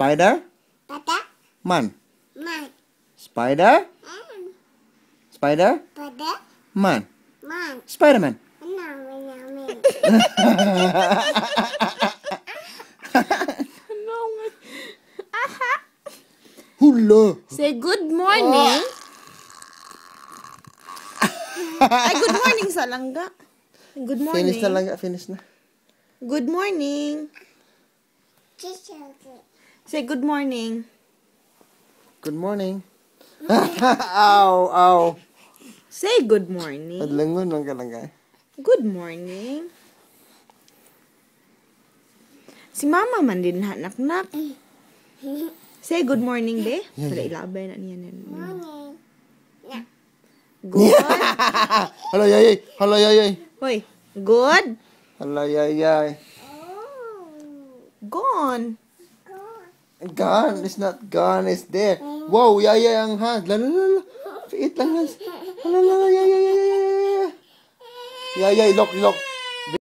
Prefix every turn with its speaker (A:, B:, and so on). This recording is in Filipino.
A: Spider? Papa. Man. Man. Spider? Man. Spider? Spider. Man. Man. Spider-Man. No, Hula. Say good morning. Ay, good morning Salanga. Good morning. Finish Salanga. finish na. Good morning. Say good morning. Good morning. ow, ow. Say good morning. Adlangon lang ka lang Good morning. Si mama man din hanak-nak. Say good morning, be. Wala ilabay na niya. Morning. Good. Hello, yayay. Hello, yayay. Hoy, good. Hello, yay. Oh. Gone. Gone. It's not gone. It's there. Wow, yeah, yeah, ang hand. La, la, la, la. It lang. La, la, la, yeah, yeah, yeah, yeah, look, look.